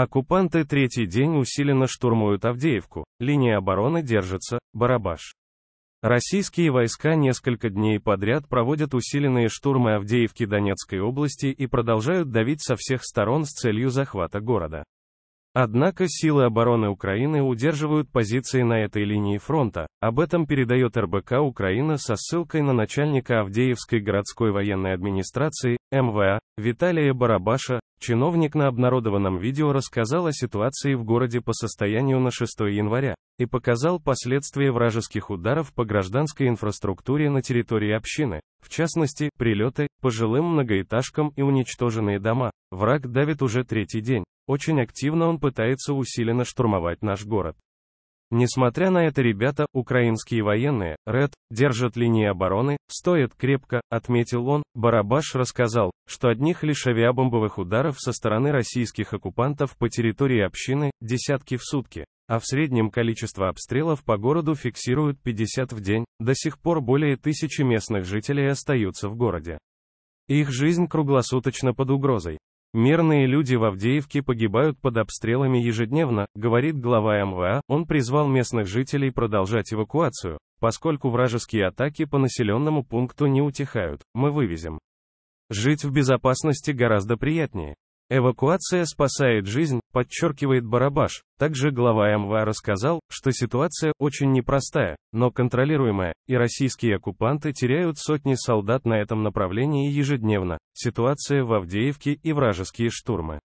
Оккупанты третий день усиленно штурмуют Авдеевку, линия обороны держится, Барабаш. Российские войска несколько дней подряд проводят усиленные штурмы Авдеевки Донецкой области и продолжают давить со всех сторон с целью захвата города. Однако силы обороны Украины удерживают позиции на этой линии фронта, об этом передает РБК Украина со ссылкой на начальника Авдеевской городской военной администрации, МВА, Виталия Барабаша, чиновник на обнародованном видео рассказал о ситуации в городе по состоянию на 6 января и показал последствия вражеских ударов по гражданской инфраструктуре на территории общины, в частности, прилеты по жилым многоэтажкам и уничтоженные дома. Враг давит уже третий день. Очень активно он пытается усиленно штурмовать наш город. Несмотря на это ребята, украинские военные, Ред, держат линии обороны, стоят крепко, отметил он. Барабаш рассказал, что одних лишь авиабомбовых ударов со стороны российских оккупантов по территории общины, десятки в сутки, а в среднем количество обстрелов по городу фиксируют 50 в день, до сих пор более тысячи местных жителей остаются в городе. Их жизнь круглосуточно под угрозой. Мирные люди в Авдеевке погибают под обстрелами ежедневно, говорит глава МВА, он призвал местных жителей продолжать эвакуацию, поскольку вражеские атаки по населенному пункту не утихают, мы вывезем. Жить в безопасности гораздо приятнее. Эвакуация спасает жизнь, подчеркивает Барабаш. Также глава МВА рассказал, что ситуация очень непростая, но контролируемая, и российские оккупанты теряют сотни солдат на этом направлении ежедневно. Ситуация в Авдеевке и вражеские штурмы.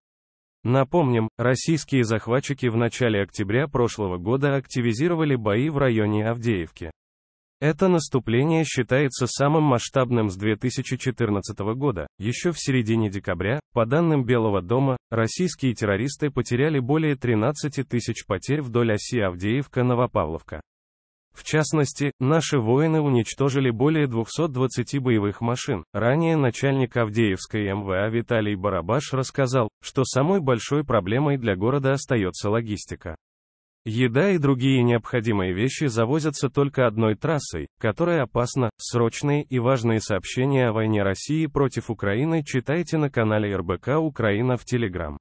Напомним, российские захватчики в начале октября прошлого года активизировали бои в районе Авдеевки. Это наступление считается самым масштабным с 2014 года. Еще в середине декабря, по данным Белого дома, российские террористы потеряли более 13 тысяч потерь вдоль оси Авдеевка-Новопавловка. В частности, наши воины уничтожили более 220 боевых машин. Ранее начальник Авдеевской МВА Виталий Барабаш рассказал, что самой большой проблемой для города остается логистика. Еда и другие необходимые вещи завозятся только одной трассой, которая опасна. Срочные и важные сообщения о войне России против Украины читайте на канале РБК Украина в Телеграм.